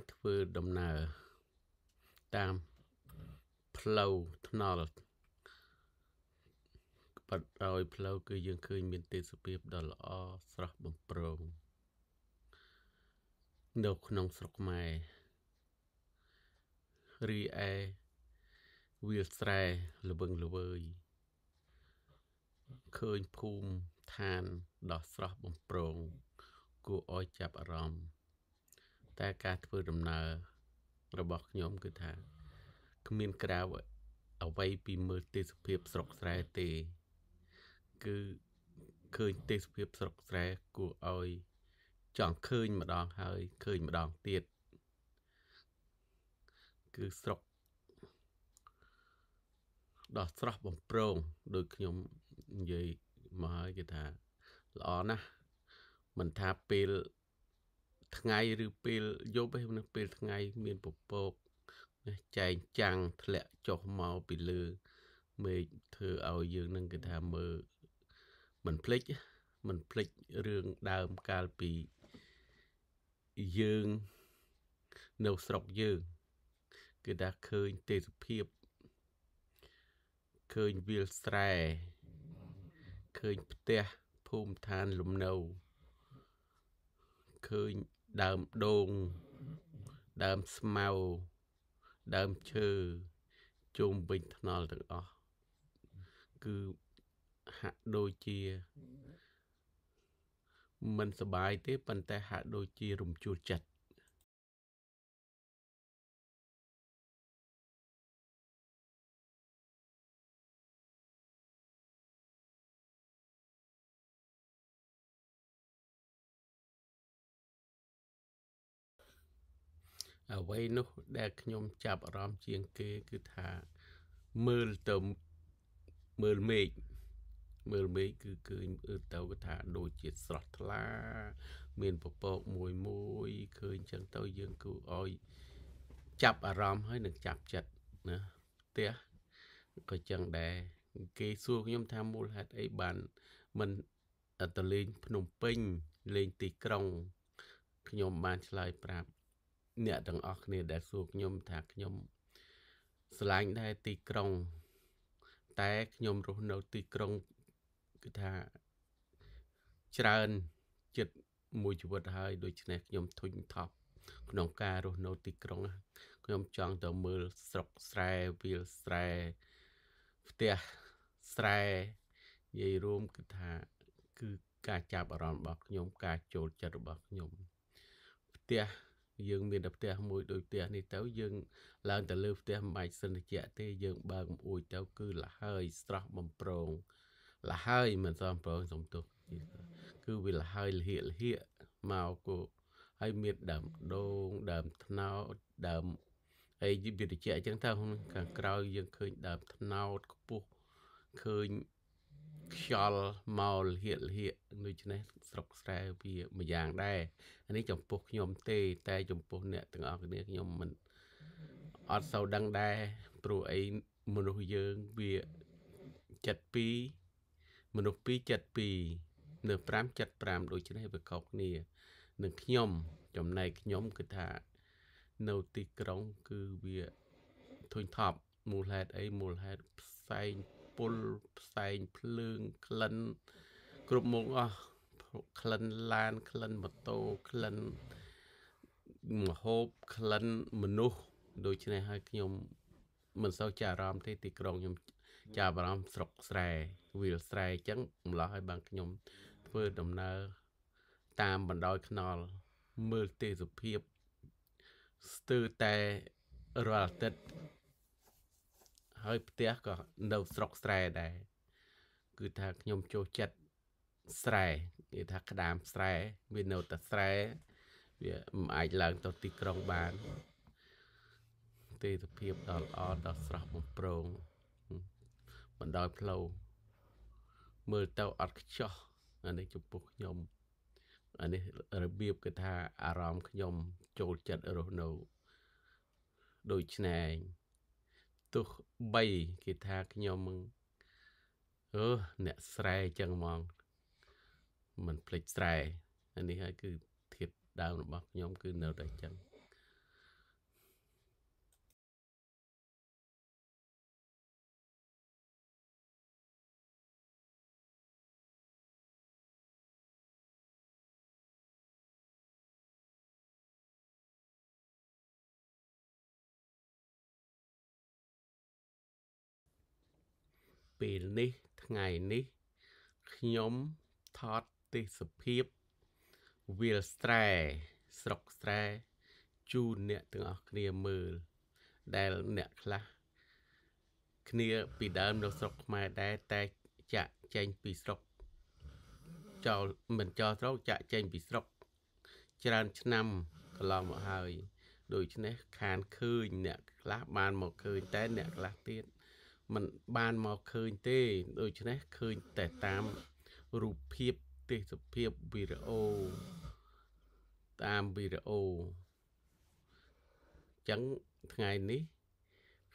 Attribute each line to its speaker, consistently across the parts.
Speaker 1: ការធ្វើដំណើរតាមផ្លូវថ្នល់បាត់ឲ្យផ្លូវ គឺយើងឃើញមានទេសភាពដ៏ល្អស្រស់បំព្រងនៅក្នុងស្រុកខ្មែររីឯវាលស្រែល្វឹងល្វើយឃើញភូមិឋានដ៏ស្រស់បំព្រង គួរឲ្យចាប់អារម្មណ៍តែការធ្វើដំណើររបស់ខ្ញុំគឺថា គ្មានក្រៅអ្វីពីមើលទេសភាពស្រុកស្រែទេ គឺឃើញទេសភាពស្រុកស្រែ គួរឲ្យ ចង់ឃើញម្ដងហើយឃើញម្ដងទៀតគឺស្រុកដ៏ស្រស់បំព្រងដូចខ្ញុំនិយាយមកហើយគឺថាល្អណាស់មិនថាពេលថ្ងៃឬពេលយប់ឯនៅពេលថ្ងៃមាន ពពកណាចែងចាំងធ្លាក់ចុះមកពីលើមេឃធ្វើឲ្យយើងនឹងគេថាមើលមិនភ្លេចមិនភ្លេចរឿងដើមកាលពីយើងនៅស្រុកយើងគឺថាឃើញទេសភាពឃើញវាលស្រែឃើញផ្ទះភូមិឋានលំនៅឃើញដើមដូងដើមស្មៅដើមឈើជុំវិញថ្នល់ទាំងអស់គឺហាក់ដូចជា មិនសบายទេប៉ុន្តែហាក់ដូចជារំជួលចិត្តអ្វីនោះដែលខ្ញុំ ចាប់អារម្មណ៍ជាងគេគឺថាមើលទៅមើលមេឃមើលមេឃគឺឃើញទៅថាដូចជាស្រស់ថ្លា មានពពកមួយមួយឃើញចឹងទៅយើងគួរឲ្យចាប់អារម្មណ៍ហើយនឹងចាប់ចិត្តណាផ្ទះក៏ចឹងដែរគេសួរខ្ញុំថាមូលហេតុអីបាន មិនទៅលេងភ្នំពេញលេងទីក្រុងខ្ញុំបានឆ្លើយប្រាប់អ្នកទាំងអស់គ្នាដែលសួរខ្ញុំថាខ្ញុំស្រឡាញ់ដែរទីក្រុងតែខ្ញុំរស់នៅទីក្រុងគឺថា ច្រើនចិត្តមួយជីវិតហើយដូច្នេះខ្ញុំធុញថប់ក្នុងការរស់នៅទីក្រុងខ្ញុំចង់ទៅមើលស្រុកស្រែវាលស្រែផ្ទះស្រែនិយាយរួមគឺថា គឺការចាប់អារម្មណ៍របស់ខ្ញុំ ការចូលចិត្តរបស់ខ្ញុំ ផ្ទះយើងមានតែផ្ទះមួយដូចផ្ទះនេះទៅយើងឡើងទៅលើផ្ទះមិនបាច់សិនតិចទេយើងបើកអួយទៅគឺលហើយស្រស់បំប្រង លហើយមិនសំប្រងសំទុះគឺវាលហើយលហៀកលហៀកមកគោហើយមានដើមដូងដើមថ្នោតដើមអីវាតិចអញ្ចឹងទៅខាងក្រៅយើងឃើញដើមថ្នោតខ្ពស់ឃើញខ្យល់មកលហៀកលហៀកដូច្នេះស្រុកស្រែវាមួយយ៉ាងដែរអានេះចំពោះខ្ញុំទេ តែចំពោះអ្នកទាំងអស់គ្នាខ្ញុំមិនអត់សូវដឹងដែរព្រោះអីមនុស្សយើងវា72មនុស្ស272នៅ575ដូច្នេះវាខុសគ្នានឹងខ្ញុំចំណែកខ្ញុំគឺថា នៅទីក្រុងគឺវាធុញថប់មូលហេតុអីមូលហេតុផ្សេងលផ្សែងភ្លើងក្លិន គ្រប់មុខអស់ក្លិនឡានក្លិនម៉ូតូក្លិន មហូបក្លិនមនុស្សដូច្នេះហើយខ្ញុំមិនសូវចាប់អារម្មណ៍ទេទីក្រុងខ្ញុំចាប់អារម្មណ៍ស្រុកស្រែវាលស្រែអញ្ចឹងម្លោះឲ្យបានខ្ញុំធ្វើដំណើរតាមបណ្ដោយខ្នល់មើលទេសភាពស្ទើរតែរាល់អាទិត្យហើយផ្ទះក៏នៅស្រុកស្រែដែរគឺថាខ្ញុំចូលចិត្តស្រែនិយាយថាក្តាមស្រែ វានៅតែស្រែវាមិនអាចឡើងទៅទីក្រុងបានទេទភាពដ៏ល្អដ៏ស្រស់បំព្រងបណ្ដោយផ្លូវមើលទៅអត់ខ្ចោះអានេះចំពោះខ្ញុំអានេះរបៀបគឺថាអារម្មណ៍ខ្ញុំ ចូលចិត្តរស់នៅដូចឆ្នែងទោះបីគេថាខ្ញុំអឺអ្នកស្រែចឹងហ្មងមិនភ្លេចស្រែអានេះហើយគឺធៀបដើមរបស់ខ្ញុំគឺនៅតែចឹងពេលនេះថ្ងៃនេះខ្ញុំថតទេសភាពវាលស្រែស្រុកស្រែជូនអ្នកទាំងអស់គ្នាមើលដែលអ្នកខ្លះគ្នាពីដើមនៅស្រុកខ្មែរដែរតែចាក់ចែងពីស្រុកចោលមិនចោលស្រុកចាក់ចែងពីស្រុកច្រើនឆ្នាំកន្លងមកហើយ ដូច្នេះខានឃើញអ្នកខ្លះបានមកឃើញតែអ្នកខ្លះទៀតมันបានមកឃើញទេដូច្នេះឃើញតែតាមរូបភាពទេសភាពវីដេអូតាមវីដេអូចឹងថ្ងៃនេះ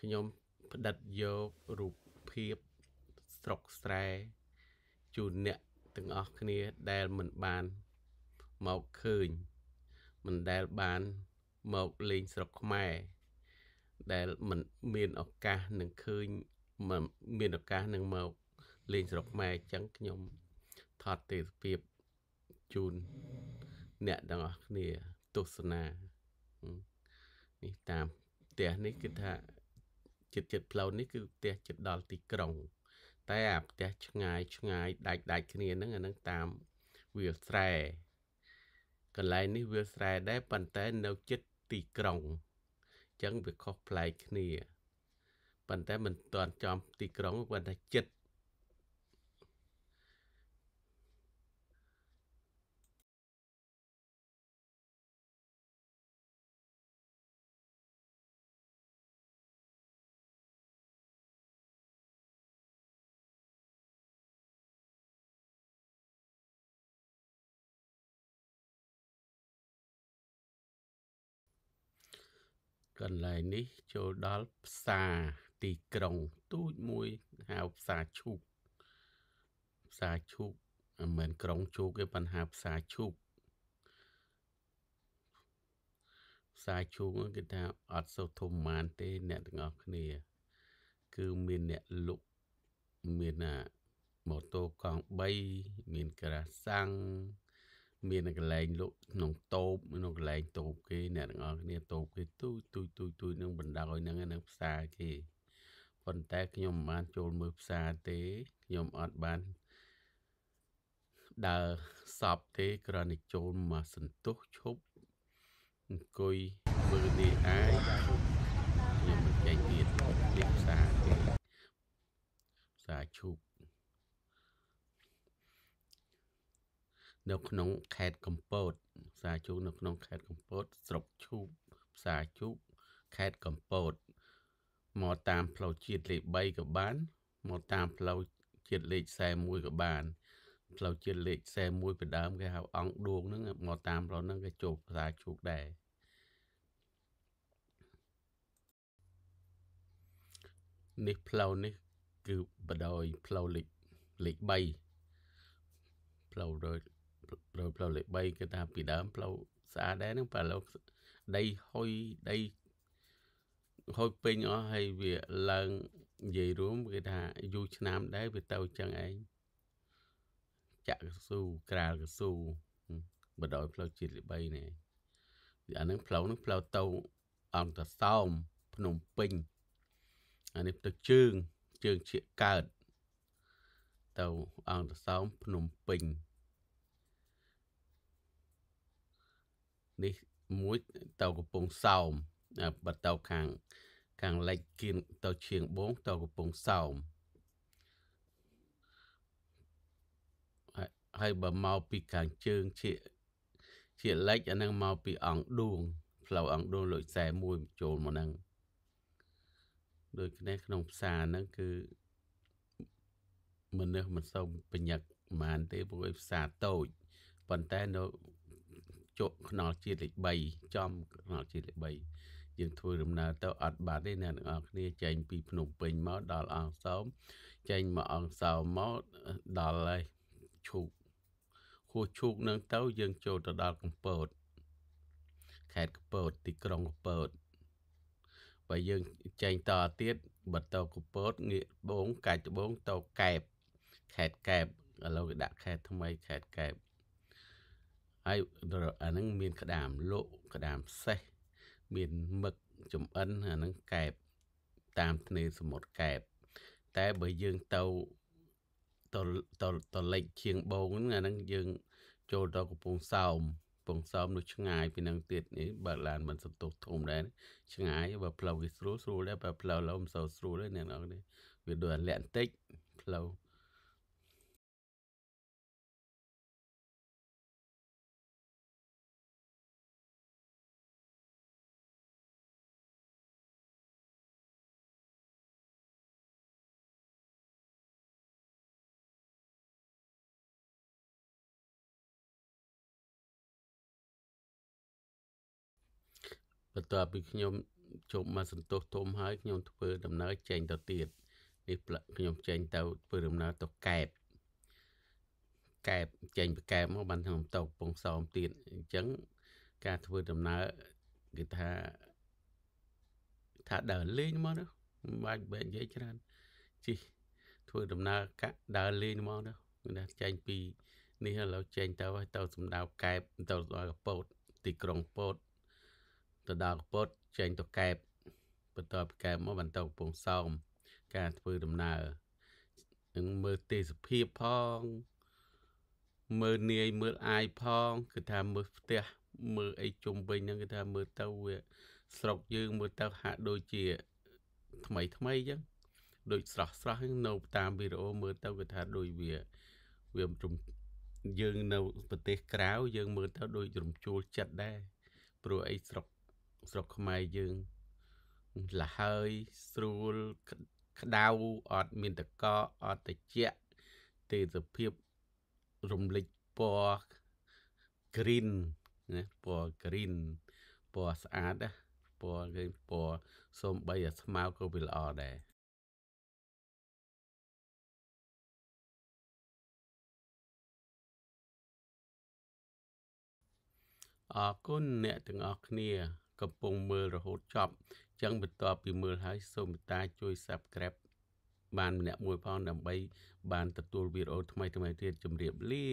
Speaker 1: ខ្ញុំផ្ដិតយករូបភាពស្រុកស្រែ ជូនអ្នកទាំងអស់គ្នាដែលមិនបានមកឃើញមិនដែលបានមកលេងស្រុកខ្មែរដែលមិនមានឱកាសនឹងឃើញមានឱកាសនឹងមកលេងស្រុកម៉ែអញ្ចឹងខ្ញុំថតទេសភាពជូន អ្នកទាំងអស់គ្នាទស្សនានេះតាមផ្ទះនេះគឺថាចិត្តចិត្តផ្លូវនេះគឺផ្ទះចិត្តដល់ទីក្រុងតែអាផ្ទះឆ្ងាយឆ្ងាយដាច់ដាច់គ្នាហ្នឹងអាហ្នឹងតាមវាលស្រែ កន្លែងនេះវាលស្រែដែរប៉ុន្តែនៅចិត្តទីក្រុងអញ្ចឹងវាខុសប្លែកគ្នាប៉ុន្តែមិនទាន់ចំ ទីក្រុងប៉ុន្តែចិត្តកន្លែងនេះ ចូលដល់ ផ្សារទីក្រុងទូចមួយហៅផ្សារឈូកផ្សារឈូកមិនមែនក្រុងជោគទេប៉ុន្តែផ្សារឈូកផ្សារឈូកគឺថាអត់សូវធំម៉ានទេ អ្នកទាំងអស់គ្នា គឺមានអ្នកលុកមានណាម៉ូតូកង់3មានក្រាសាំងមានកន្លែងលក់ក្នុងតូបនៅកន្លែងតូបគេអ្នកទាំងអស់គ្នាតូបគេ ទូចទូចទូចទូចនឹងបណ្ដោយហ្នឹងហ្នឹងផ្សារគេប៉ុន្តែខ្ញុំមិនបានចូលមើលផ្សារទេខ្ញុំអត់បានដើរសពទេគ្រាន់តែចូលមកសន្ទុះឈប់អង្គុយមើលនេះឯងខ្ញុំមិនចេញទៀតពីផ្សារទេផ្សារឈប់នៅក្នុងខេត្តកំពតផ្សារជូកនៅក្នុង ខេត្តកំពតស្រុកឈូកផ្សារជូកខេត្តកំពតមកតាម ផ្លូវជាតិលេខ3ក៏បាន មកតាម ផ្លូវជាតិលេខ41ក៏បាន ផ្លូវជាតិលេខ41ពីដើមគេហៅអង្គឌួងហ្នឹងមកតាមផ្លូវហ្នឹងគេចូលភាសាជូកដែរនេះផ្លូវនេះ គឺបដោយ ផ្លូវលេខលេខ3ផ្លូវរយរយផ្លូវលេខ3គឺថាពីដើម ផ្លូវស្អាតដែរហ្នឹងបើឥឡូវដីហុយដីហូចពេញអស់ហើយវាឡើងនិយាយរួមគេថាយូរឆ្នាំដែរវាទៅចឹងឯងចាក់កស៊ូក្រាលកស៊ូបដោយផ្លូវជាតិលេខ3នេះអានឹងផ្លូវនឹងផ្លូវទៅអង្គតសោមភ្នំពេញអានេះទឹកជើងជើងជាកើត ទៅអង្គតសោមភ្នំពេញនេះមួយទៅកំពង់សោមបាត់ទៅខាងខាងលិចគៀនទៅឈៀងបងទៅកំពង់សោមហើយបើមកពីខាងជើងជាជាលិចអានឹងមកពីអង្គឌួងផ្លូវអង្គឌួងលុយ41ចូលមកហ្នឹងដូចគ្នាក្នុងផ្សារហ្នឹងគឺមនុស្សមិនសូវបញ្ញាក់បានទេព្រោះឯផ្សារតូចប៉ុន្តែនៅជក់ខ្នល់ជាតិលេខ3ចំខ្នល់ជាតិលេខ3យើងធ្វើដំណើរទៅអត់បាត់ទេអ្នកទាំងអស់គ្នាចេញពីភ្នំពេញមកដល់អង្គសោមចេញមកអង្គសោមមកដល់ហើយឈូកហួសឈូកនឹងទៅយើង ចូលទៅដល់កំពតខេត្តកំពតទីក្រុងកំពតបើយើងចេញតទៀតបើទៅកំពតងាកត្បូងកាច់ត្បូងទៅកែបខេត្តកែបឥឡូវគេដាក់ខេត្តថ្មី ខេត្តកែបហើយអាហ្នឹងមាន ក្តាមលក់ក្តាមសេះមានមឹកចំអិនអានឹងកែបតាមធ្នេសមុទ្រកែបតែបើយើងទៅទៅទៅទៅលិចជាងបងអានឹងយើង ចូលទៅកំពង់សោមពងសោមនោះឆ្ងាយពីនឹងទៀតនេះបើឡានមិនសន្ទុះធំដែរឆ្ងាយបើផ្លូវវាស្រួលស្រួលដែរបើផ្លូវឡូវមិនសូវស្រួលទេអ្នកនរនេះវាដូចលាក់បន្តិចផ្លូវបន្ទាប់ពីខ្ញុំជប់មកសន្ទុះធំហើយខ្ញុំធ្វើដំណើរចេញទៅទៀតនេះខ្ញុំចេញទៅធ្វើដំណើរទៅកែបកែបចេញពីកែបមកបានខ្ញុំទៅកំពង់សោមទៀតអញ្ចឹងការធ្វើដំណើរគឺថាថាដើរលេងមកណាមិនបាច់បែកនិយាយច្រើនជិះធ្វើដំណើរកាក់ដើរលេងមកណាណាចេញពីនេះឥឡូវចេញទៅទៅសម្ដៅកែបទៅដល់កពតទីក្រុងពតទៅដល់កពុតចេញទៅកែបបន្ទាប់ពីកែបមកបន្តកំពង់សោមការធ្វើដំណើរនឹងមើលទេសភាពផងមើលនាយមើលអាយផងគឺថាមើលផ្ទះមើលអីជុំវិញហ្នឹងគឺថាមើលទៅវាស្រុកយើងមើលទៅហាក់ដូចជាថ្មីថ្មីអញ្ចឹងដូចស្រស់ស្រស់ហ្នឹងនៅតាមវីដេអូមើលទៅគឺថាដូចវាវាយើងនៅប្រទេសក្រៅយើងមើលទៅដូចរំជួលចិត្តដែរព្រោះអីស្រុកស្រុកខ្មែរយើងលះហើយ ស្រួលក្តៅអត់មានតកអត់តិចទេសភាពរំលេចពណ៌ green ណាពណ៌ green ពណ៌ស្អាតណាពណ៌គេពណ៌សូមបីអាស្មៅក៏វាល្អដែរអរគុណអ្នកទាំងអស់គ្នាកំពុងមើលរហូតចប់អញ្ចឹងបន្ទាប់ពីមើលហើយសូមមេត្តាជួយ Subscribe បានម្នាក់មួយផងដើម្បី បានទទួលវីដេអូថ្មីៗទៀតជម្រាបលា